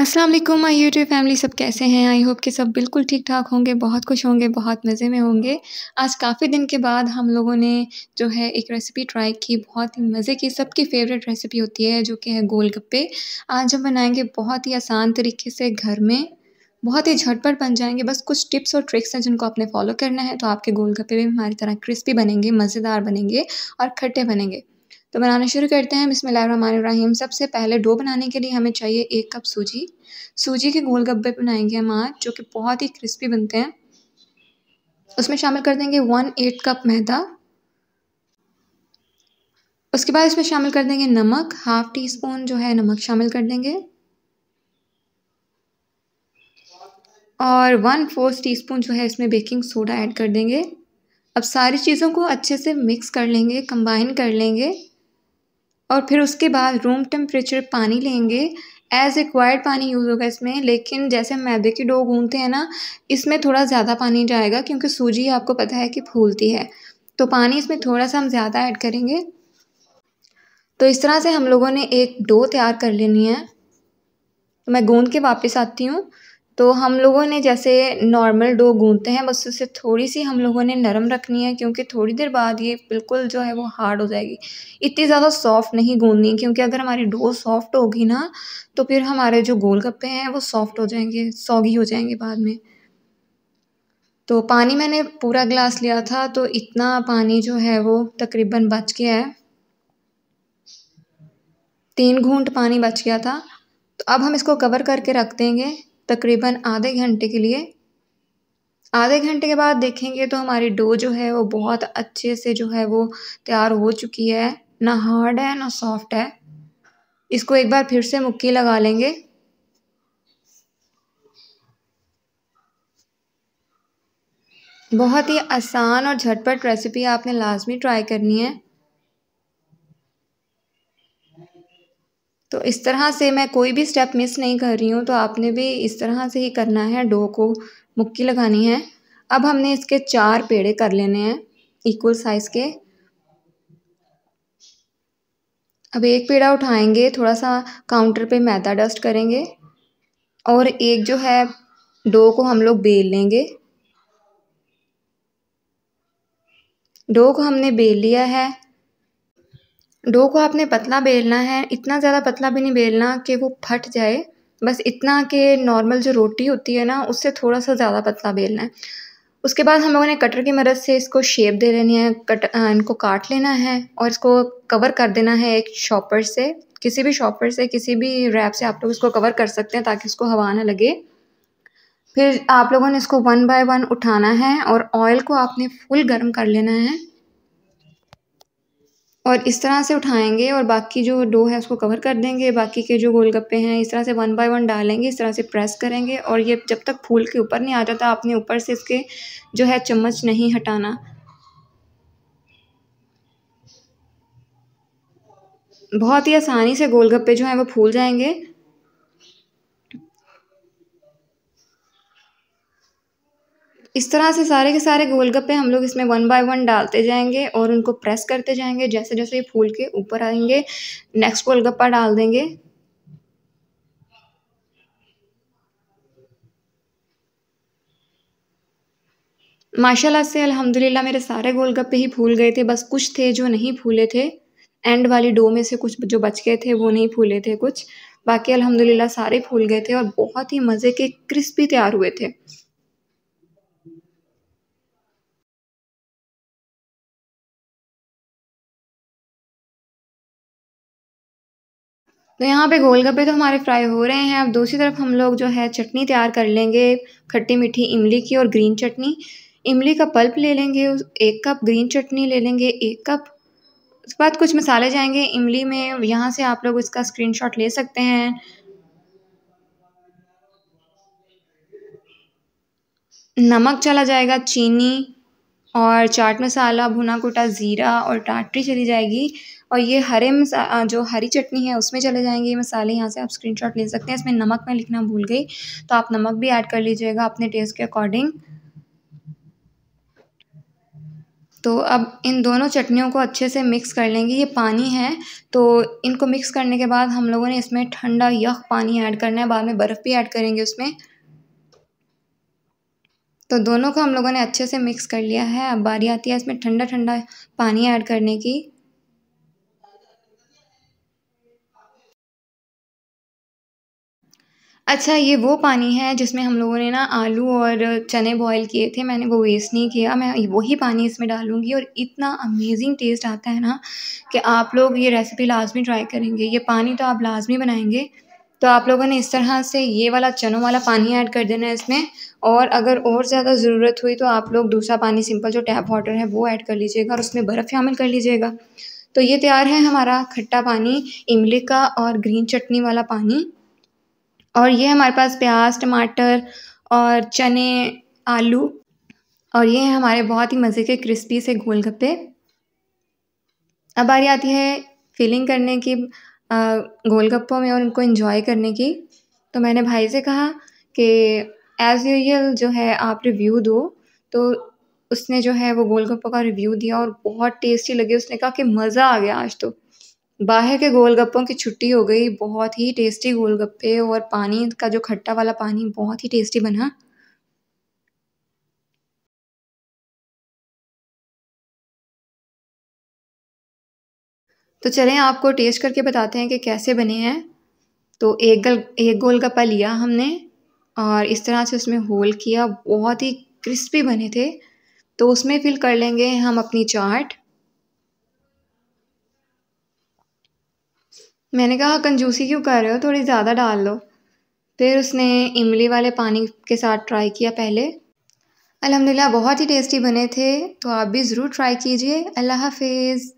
अस्सलाम वालेकुम my YouTube family सब कैसे हैं आई होप कि सब बिल्कुल ठीक ठाक होंगे बहुत खुश होंगे बहुत मज़े में होंगे आज काफ़ी दिन के बाद हम लोगों ने जो है एक रेसिपी ट्राई की बहुत ही मज़े की सबकी फेवरेट रेसिपी होती है जो कि है गोलगप्पे आज हम बनाएंगे बहुत ही आसान तरीके से घर में बहुत ही झटपट बन जाएंगे बस कुछ टिप्स और ट्रिक्स हैं जिनको आपने फॉलो करना है तो आपके गोलगप्पे भी हमारी तरह क्रिस्पी बनेंगे मज़ेदार बनेंगे और खट्टे बनेंगे तो बनाना शुरू करते हैं बिसमीम सबसे पहले डो बनाने के लिए हमें चाहिए एक कप सूजी सूजी के गोल गप्पे बनाएंगे हम आज जो कि बहुत ही क्रिस्पी बनते हैं उसमें शामिल कर देंगे वन एट कप मैदा उसके बाद इसमें शामिल कर देंगे नमक हाफ़ टी स्पून जो है नमक शामिल कर देंगे और वन फोर्थ टी स्पून जो है इसमें बेकिंग सोडा ऐड कर देंगे अब सारी चीज़ों को अच्छे से मिक्स कर लेंगे कंबाइन कर लेंगे और फिर उसके बाद रूम टेम्परेचर पानी लेंगे एज़ रिक्वायर्ड पानी यूज़ होगा इसमें लेकिन जैसे मैदे की डो गूंदते हैं ना इसमें थोड़ा ज़्यादा पानी जाएगा क्योंकि सूजी आपको पता है कि फूलती है तो पानी इसमें थोड़ा सा हम ज़्यादा ऐड करेंगे तो इस तरह से हम लोगों ने एक डो तैयार कर लेनी है तो मैं गूंद के वापस आती हूँ तो हम लोगों ने जैसे नॉर्मल डो गूंदते हैं बस उसे थोड़ी सी हम लोगों ने नरम रखनी है क्योंकि थोड़ी देर बाद ये बिल्कुल जो है वो हार्ड हो जाएगी इतनी ज़्यादा सॉफ्ट नहीं गूंदनी क्योंकि अगर हमारी डो सॉफ्ट होगी ना तो फिर हमारे जो गोल गप्पे हैं वो सॉफ्ट हो जाएंगे सॉगी हो जाएंगे बाद में तो पानी मैंने पूरा ग्लास लिया था तो इतना पानी जो है वो तकरीबन बच गया है तीन घूंट पानी बच गया था तो अब हम इसको कवर करके रख देंगे तकरीबन आधे घंटे के लिए आधे घंटे के बाद देखेंगे तो हमारी डो जो है वो बहुत अच्छे से जो है वो तैयार हो चुकी है ना हार्ड है ना सॉफ्ट है इसको एक बार फिर से मुक्की लगा लेंगे बहुत ही आसान और झटपट रेसिपी आपने लाजमी ट्राई करनी है तो इस तरह से मैं कोई भी स्टेप मिस नहीं कर रही हूँ तो आपने भी इस तरह से ही करना है डो को मुक्की लगानी है अब हमने इसके चार पेड़े कर लेने हैं इक्वल साइज़ के अब एक पेड़ा उठाएंगे थोड़ा सा काउंटर पे मैदा डस्ट करेंगे और एक जो है डो को हम लोग बेल लेंगे डो को हमने बेल लिया है डो को आपने पतला बेलना है इतना ज़्यादा पतला भी नहीं बेलना कि वो फट जाए बस इतना कि नॉर्मल जो रोटी होती है ना उससे थोड़ा सा ज़्यादा पतला बेलना है उसके बाद हम लोगों ने कटर की मदद से इसको शेप दे लेनी है कट इनको काट लेना है और इसको कवर कर देना है एक शॉपर से किसी भी शॉपर से किसी भी रैप से आप लोग इसको कवर कर सकते हैं ताकि उसको हवा ना लगे फिर आप लोगों ने इसको वन बाय वन उठाना है और ऑयल को आपने फुल गर्म कर लेना है और इस तरह से उठाएंगे और बाकी जो डो है उसको कवर कर देंगे बाकी के जो गोलगप्पे हैं इस तरह से वन बाय वन डालेंगे इस तरह से प्रेस करेंगे और ये जब तक फूल के ऊपर नहीं आ जाता आपने ऊपर से इसके जो है चम्मच नहीं हटाना बहुत ही आसानी से गोलगप्पे जो हैं वो फूल जाएंगे इस तरह से सारे के सारे गोलगप्पे हम लोग इसमें वन बाय वन डालते जाएंगे और उनको प्रेस करते जाएंगे जैसे जैसे ये फूल के ऊपर आएंगे नेक्स्ट गोलगप्पा डाल देंगे माशाल्लाह से अल्हम्दुलिल्लाह मेरे सारे गोलगप्पे ही फूल गए थे बस कुछ थे जो नहीं फूले थे एंड वाली डो में से कुछ जो बच गए थे वो नहीं फूले थे कुछ बाकी अल्हम्दुलिल्लाह सारे फूल गए थे और बहुत ही मज़े के क्रिस्पी तैयार हुए थे तो यहाँ पे गोलगप्पे तो हमारे फ्राई हो रहे हैं अब दूसरी तरफ हम लोग जो है चटनी तैयार कर लेंगे खट्टी मीठी इमली की और ग्रीन चटनी इमली का पल्प ले लेंगे एक कप ग्रीन चटनी ले लेंगे एक कप उसके बाद कुछ मसाले जाएंगे इमली में यहाँ से आप लोग इसका स्क्रीन ले सकते हैं नमक चला जाएगा चीनी और चाट मसाला भुना कुटा ज़ीरा और टाटरी चली जाएगी और ये हरे मसा जो हरी चटनी है उसमें चले जाएंगे ये मसाले यहाँ से आप स्क्रीनशॉट ले सकते हैं इसमें नमक मैं लिखना भूल गई तो आप नमक भी ऐड कर लीजिएगा अपने टेस्ट के अकॉर्डिंग तो अब इन दोनों चटनियों को अच्छे से मिक्स कर लेंगे ये पानी है तो इनको मिक्स करने के बाद हम लोगों ने इसमें ठंडा यख पानी ऐड करना है बाद में बर्फ़ भी ऐड करेंगे उसमें तो दोनों को हम लोगों ने अच्छे से मिक्स कर लिया है अब बारी आती है इसमें ठंडा ठंडा पानी ऐड करने की अच्छा ये वो पानी है जिसमें हम लोगों ने ना आलू और चने बॉईल किए थे मैंने वो वेस्ट नहीं किया मैं वही पानी इसमें डालूँगी और इतना अमेजिंग टेस्ट आता है ना कि आप लोग ये रेसिपी लाजमी ट्राई करेंगे ये पानी तो आप लाजमी बनाएंगे तो आप लोगों ने इस तरह से ये वाला चनों वाला पानी ऐड कर देना है इसमें और अगर और ज़्यादा ज़रूरत हुई तो आप लोग दूसरा पानी सिंपल जो टैप वाटर है वो ऐड कर लीजिएगा और उसमें बर्फ़ शामिल कर लीजिएगा तो ये तैयार है हमारा खट्टा पानी इमली का और ग्रीन चटनी वाला पानी और ये हमारे पास प्याज टमाटर और चने आलू और ये हैं हमारे बहुत ही मज़े के क्रिस्पी से गोलगप्पे अब अब रही आती है फीलिंग करने की गोलगप्पों में और उनको इन्जॉय करने की तो मैंने भाई से कहा कि एज़ यूजल जो है आप रिव्यू दो तो उसने जो है वो गोलगप्पों का रिव्यू दिया और बहुत टेस्टी लगे उसने कहा कि मज़ा आ गया आज तो बाहर के गोलगप्पों की छुट्टी हो गई बहुत ही टेस्टी गोलगप्पे और पानी का जो खट्टा वाला पानी बहुत ही टेस्टी बना तो चलें आपको टेस्ट करके बताते हैं कि कैसे बने हैं तो एक गल एक गोलगप्पा लिया हमने और इस तरह से उसमें होल किया बहुत ही क्रिस्पी बने थे तो उसमें फिल कर लेंगे हम अपनी चाट मैंने कहा कंजूसी क्यों कर रहे हो थोड़ी ज़्यादा डाल लो फिर उसने इमली वाले पानी के साथ ट्राई किया पहले अल्हम्दुलिल्लाह बहुत ही टेस्टी बने थे तो आप भी ज़रूर ट्राई कीजिए अल्लाह हाफिज़